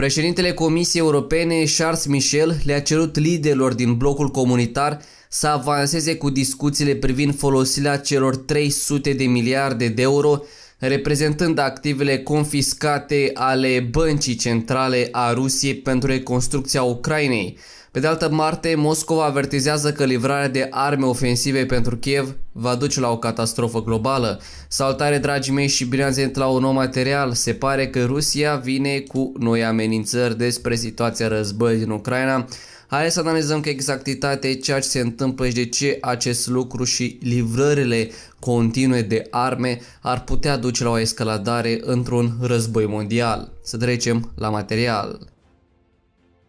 Președintele Comisiei Europene Charles Michel le-a cerut liderilor din blocul comunitar să avanseze cu discuțiile privind folosirea celor 300 de miliarde de euro reprezentând activele confiscate ale băncii centrale a Rusiei pentru reconstrucția Ucrainei. Pe de altă parte, Moscova avertizează că livrarea de arme ofensive pentru Kiev va duce la o catastrofă globală. Salutare dragii mei și bine ați la un nou material. Se pare că Rusia vine cu noi amenințări despre situația războiului din Ucraina Hai să analizăm cu exactitate ceea ce se întâmplă și de ce acest lucru și livrările continue de arme ar putea duce la o escaladare într-un război mondial. Să trecem la material.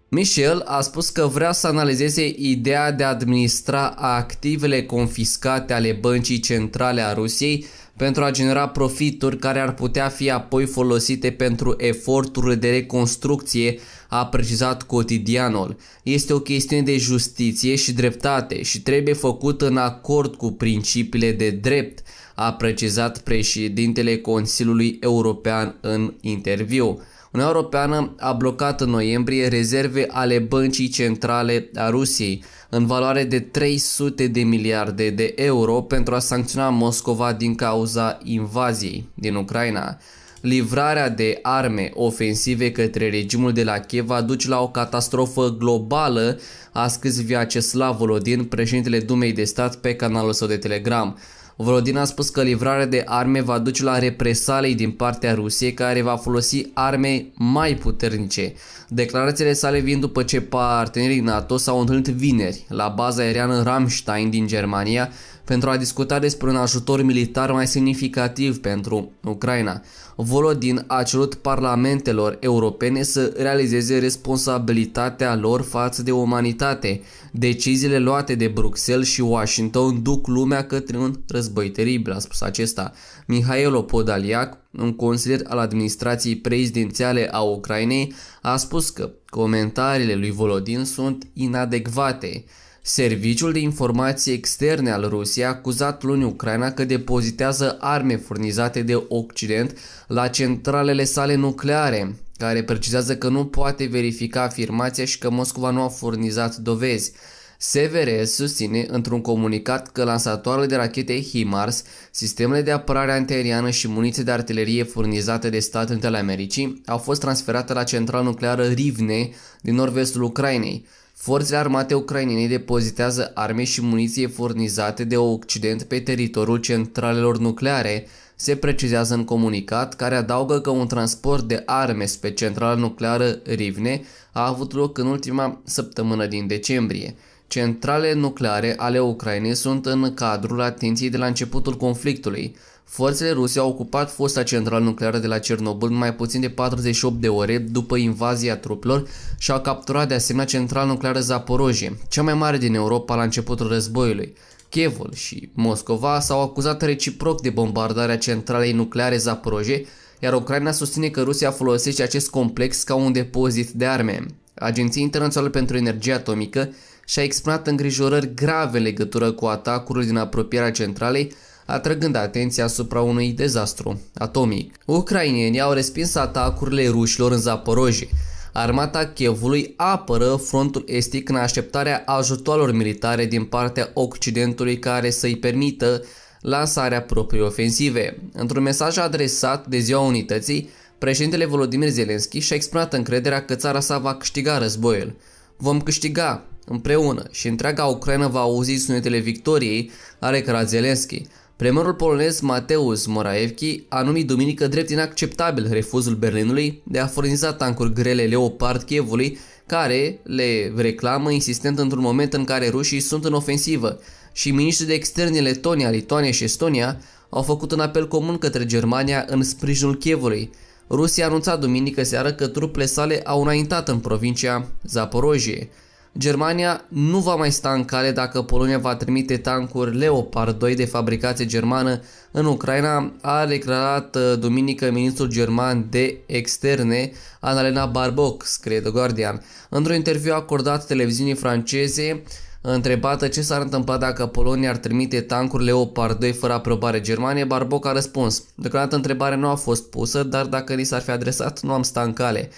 Michel a spus că vrea să analizeze ideea de a administra activele confiscate ale băncii centrale a Rusiei pentru a genera profituri care ar putea fi apoi folosite pentru eforturile de reconstrucție, a precizat cotidianul. Este o chestiune de justiție și dreptate și trebuie făcut în acord cu principiile de drept, a precizat președintele Consiliului European în interviu. Uniunea Europeană a blocat în noiembrie rezerve ale băncii centrale a Rusiei în valoare de 300 de miliarde de euro pentru a sancționa Moscova din cauza invaziei din Ucraina. Livrarea de arme ofensive către regimul de la Kiev va duce la o catastrofă globală, a scris Vyacheslav Volodin, președintele Dumei de Stat, pe canalul său de Telegram. Volodin a spus că livrarea de arme va duce la represalii din partea Rusiei care va folosi arme mai puternice. Declarațiile sale vin după ce partenerii NATO s-au întâlnit vineri la baza aeriană Ramstein din Germania pentru a discuta despre un ajutor militar mai semnificativ pentru Ucraina. Volodin a cerut parlamentelor europene să realizeze responsabilitatea lor față de umanitate. Deciziile luate de Bruxelles și Washington duc lumea către un război teribil, a spus acesta. Mihailo Podaliac, un consilier al administrației prezidențiale a Ucrainei, a spus că comentariile lui Volodin sunt inadecvate. Serviciul de informații externe al Rusiei a acuzat luni Ucraina că depozitează arme furnizate de Occident la centralele sale nucleare, care precizează că nu poate verifica afirmația și că Moscova nu a furnizat dovezi. SVR susține într-un comunicat că lansatoarele de rachete HIMARS, sistemele de apărare antiaeriană și muniții de artilerie furnizate de Statele Unite ale Americii au fost transferate la centrala nucleară Rivne din nord-vestul Ucrainei. Forțele armate ucrainene depozitează arme și muniție furnizate de Occident pe teritoriul centralelor nucleare, se precizează în comunicat care adaugă că un transport de arme spre centrala nucleară Rivne a avut loc în ultima săptămână din decembrie. Centrale nucleare ale Ucrainei sunt în cadrul atenției de la începutul conflictului. Forțele ruse au ocupat fosta centrală nucleară de la Cernobâl mai puțin de 48 de ore după invazia trupelor și au capturat de asemenea centrala nucleară Zaporojie, cea mai mare din Europa la începutul războiului. Kievul și Moscova s-au acuzat reciproc de bombardarea centralei nucleare Zaporojie, iar Ucraina susține că Rusia folosește acest complex ca un depozit de arme. Agenția Internațională pentru Energie Atomică și-a exprimat îngrijorări grave în legătură cu atacurile din apropierea centralei, atrăgând atenția asupra unui dezastru atomic. Ucrainienii au respins atacurile rușilor în Zaporoje. Armata Chievului apără frontul estic în așteptarea ajutoarelor militare din partea Occidentului care să-i permită lansarea proprii ofensive. Într-un mesaj adresat de Ziua Unității, președintele Volodymyr Zelensky și-a exprimat încrederea că țara sa va câștiga războiul. Vom câștiga împreună și întreaga Ucraina va auzi sunetele victoriei, a declarat Zelensky. Premierul polonez Mateusz Morawiecki a numit duminică drept inacceptabil refuzul Berlinului de a furniza tancuri grele Leopard Chievului, care le reclamă insistent într-un moment în care rușii sunt în ofensivă și miniștrii de externe Letonia, Lituania și Estonia au făcut un apel comun către Germania în sprijinul Chievului. Rusia a anunțat duminică seară că trupele sale au înaintat în provincia Zaporojie. Germania nu va mai sta în cale dacă Polonia va trimite tancuri Leopard 2 de fabricație germană în Ucraina, a declarat uh, duminică ministrul german de externe Annalena Barbock, scrie The Guardian. Într-un interviu acordat televiziunii franceze, Întrebată ce s-ar întâmpla dacă Polonia ar trimite tancuri Leopard 2 fără aprobare Germanie, Barboc a răspuns. Deocamdată întrebarea nu a fost pusă, dar dacă ni s-ar fi adresat, nu am sta în cale.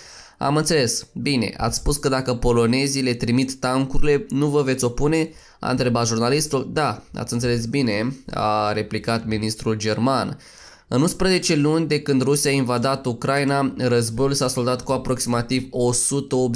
Am înțeles. Bine, ați spus că dacă polonezii le trimit tancurile, nu vă veți opune? A întrebat jurnalistul. Da, ați înțeles bine, a replicat ministrul german. În 11 luni de când Rusia a invadat Ucraina, războiul s-a soldat cu aproximativ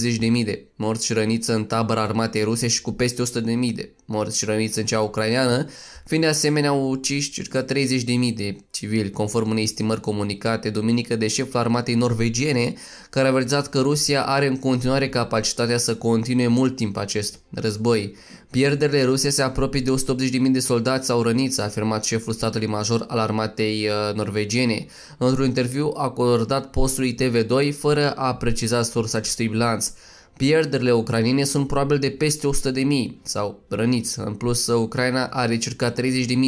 180.000 de morți și răniți în tabăra armatei ruse și cu peste 100.000 de morți și răniți în cea ucraineană, fiind de asemenea uciși circa 30.000 de civili, conform unei estimări comunicate duminică de șeful armatei norvegiene, care a avertizat că Rusia are în continuare capacitatea să continue mult timp acest război. Pierderile ruse se apropie de 180.000 de soldați sau răniți, a afirmat șeful statului major al armatei uh, norvegiene, într-un interviu acordat postului TV2, fără a preciza sursa acestui bilanț. Pierderile ucrainene sunt probabil de peste 100.000 sau răniți. În plus, Ucraina are circa 30.000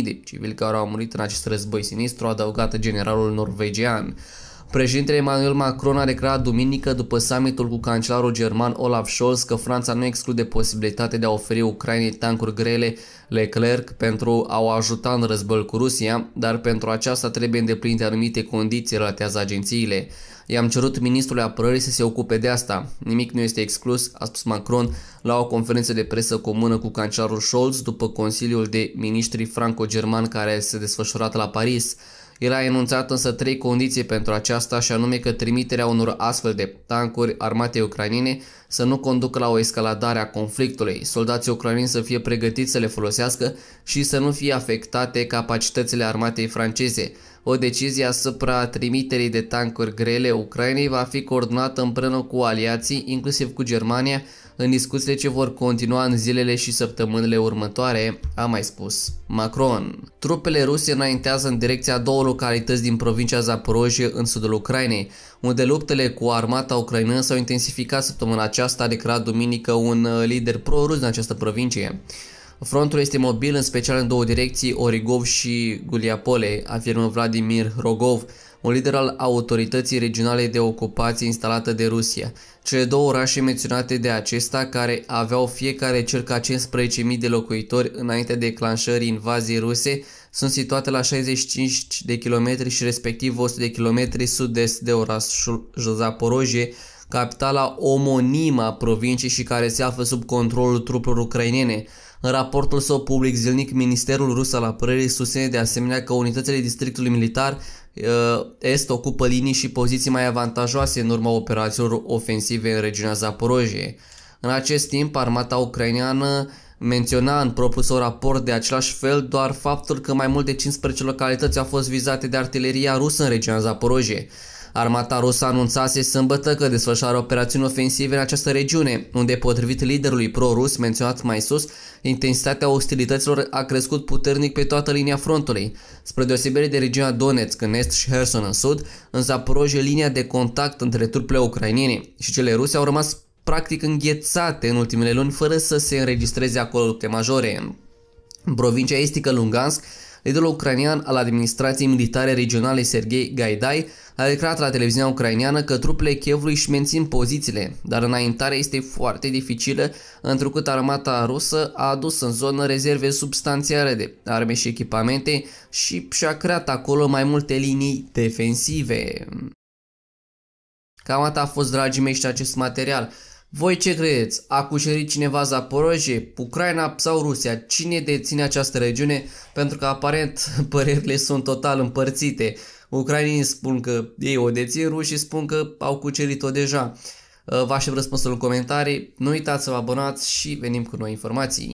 de civili care au murit în acest război sinistru, adăugat generalul norvegian. Președintele Emmanuel Macron a declarat duminică după summitul cu cancelarul german Olaf Scholz că Franța nu exclude posibilitatea de a oferi Ucrainei tancuri grele Leclerc pentru a o ajuta în războiul cu Rusia, dar pentru aceasta trebuie îndeplinite anumite condiții, relatează agențiile. I-am cerut ministrului apărării să se ocupe de asta. Nimic nu este exclus, a spus Macron la o conferință de presă comună cu cancelarul Scholz după Consiliul de Ministri franco-german care s-a desfășurat la Paris. El a enunțat însă trei condiții pentru aceasta și anume că trimiterea unor astfel de tancuri armate ucrainene să nu conducă la o escaladare a conflictului, soldații ucraineni să fie pregătiți să le folosească și să nu fie afectate capacitățile armatei franceze, o decizie asupra trimiterii de tancuri grele Ucrainei va fi coordonată împreună cu aliații, inclusiv cu Germania, în discuțiile ce vor continua în zilele și săptămânile următoare, a mai spus Macron. Trupele ruse înaintează în direcția două localități din provincia Zaporojie în sudul Ucrainei, unde luptele cu armata ucraineană s-au intensificat săptămâna aceasta, a declarat duminică un uh, lider pro-rus în această provincie. Frontul este mobil în special în două direcții, Origov și Guliapole, afirmă Vladimir Rogov, un lider al autorității regionale de ocupație instalată de Rusia. Cele două orașe menționate de acesta, care aveau fiecare circa 15.000 de locuitori înainte de declanșării invaziei ruse, sunt situate la 65 de kilometri și respectiv 100 de kilometri sud-est de orașul Zaporojie, capitala omonima provinciei și care se află sub controlul trupelor ucrainene. În raportul său public zilnic, Ministerul Rus al Apărării susține de asemenea că unitățile districtului militar uh, Est ocupă linii și poziții mai avantajoase în urma operațiilor ofensive în regiunea Zaporojie. În acest timp, armata ucraineană menționa în propriul său raport de același fel doar faptul că mai mult de 15 localități au fost vizate de artileria rusă în regiunea Zaporojie. Armata rusă anunțase sâmbătă că desfășoară operațiuni ofensive în această regiune, unde, potrivit liderului pro-rus menționat mai sus, intensitatea ostilităților a crescut puternic pe toată linia frontului. Spre deosebire de regiunea Donetsk în est și Herson în sud, în Zaporojje linia de contact între trupele ucrainiene și cele ruse au rămas practic înghețate în ultimele luni fără să se înregistreze acolo lupte majore. În provincia estică Lungansk, Liderul ucrainean al administrației militare regionale Sergei Gaidai a declarat la televiziunea ucraineană că trupele Chievului își mențin pozițiile, dar înaintarea este foarte dificilă, întrucât armata rusă a adus în zonă rezerve substanțiale de arme și echipamente și și-a creat acolo mai multe linii defensive. Cam atât a fost, dragii mei, și acest material. Voi ce credeți? A cucerit cineva Zaporoje, Ucraina sau Rusia? Cine deține această regiune? Pentru că aparent părerile sunt total împărțite. Ucrainii spun că ei o dețin, rușii spun că au cucerit-o deja. Vă aștept răspunsul în comentarii, nu uitați să vă abonați și venim cu noi informații.